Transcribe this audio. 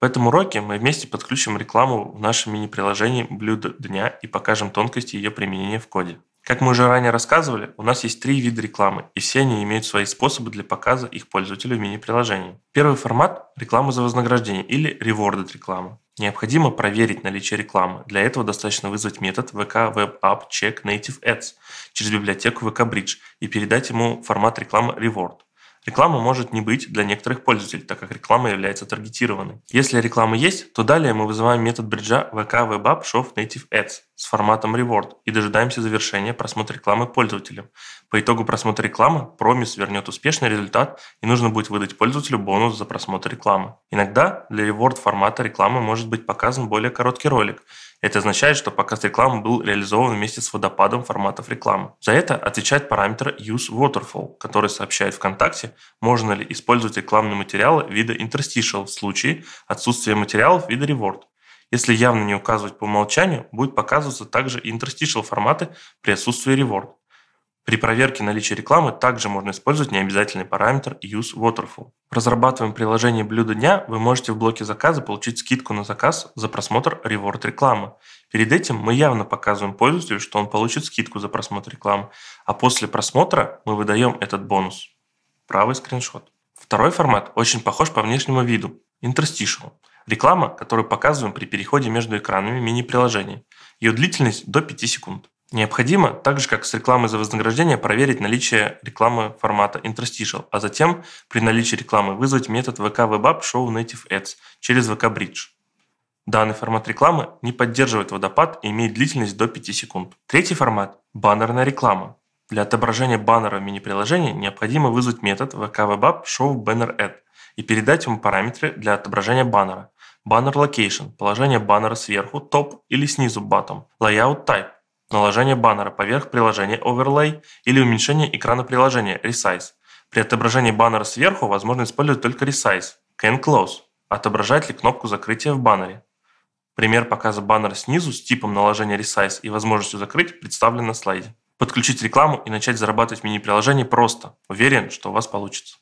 В этом уроке мы вместе подключим рекламу в нашем мини-приложении «Блюдо дня» и покажем тонкости ее применения в коде. Как мы уже ранее рассказывали, у нас есть три вида рекламы, и все они имеют свои способы для показа их пользователю в мини-приложении. Первый формат – реклама за вознаграждение или rewarded реклама. Необходимо проверить наличие рекламы. Для этого достаточно вызвать метод VK Web App Check Native Ads через библиотеку VK Bridge и передать ему формат рекламы reward. Реклама может не быть для некоторых пользователей, так как реклама является таргетированной. Если реклама есть, то далее мы вызываем метод бриджа VK WebApp Show Native Ads с форматом Reward и дожидаемся завершения просмотра рекламы пользователем. По итогу просмотра рекламы промис вернет успешный результат и нужно будет выдать пользователю бонус за просмотр рекламы. Иногда для Reward формата рекламы может быть показан более короткий ролик – это означает, что показ рекламы был реализован вместе с водопадом форматов рекламы. За это отвечает параметр Use Waterfall, который сообщает ВКонтакте, можно ли использовать рекламные материалы вида Interstitial в случае отсутствия материалов вида Reward. Если явно не указывать по умолчанию, будет показываться также Interstitial форматы при отсутствии Reward. При проверке наличия рекламы также можно использовать необязательный параметр Use waterfall. Разрабатываем приложение «Блюдо дня», вы можете в блоке заказа получить скидку на заказ за просмотр реворд рекламы. Перед этим мы явно показываем пользователю, что он получит скидку за просмотр рекламы, а после просмотра мы выдаем этот бонус. Правый скриншот. Второй формат очень похож по внешнему виду – Interstitial. Реклама, которую показываем при переходе между экранами мини-приложений. Ее длительность до 5 секунд. Необходимо, так же как с рекламой за вознаграждение, проверить наличие рекламы формата interstitial, а затем при наличии рекламы вызвать метод VK WebApp Show Native Ads через VK Bridge. Данный формат рекламы не поддерживает водопад и имеет длительность до 5 секунд. Третий формат – баннерная реклама. Для отображения баннера в мини-приложении необходимо вызвать метод VK WebApp Show Banner Ad и передать ему параметры для отображения баннера. Баннер Location – положение баннера сверху, топ или снизу, bottom. Layout Type наложение баннера поверх приложения Overlay или уменьшение экрана приложения Resize. При отображении баннера сверху возможно использовать только Resize, Can Close, отображает ли кнопку закрытия в баннере. Пример показа баннера снизу с типом наложения Resize и возможностью закрыть представлен на слайде. Подключить рекламу и начать зарабатывать мини-приложение просто. Уверен, что у вас получится.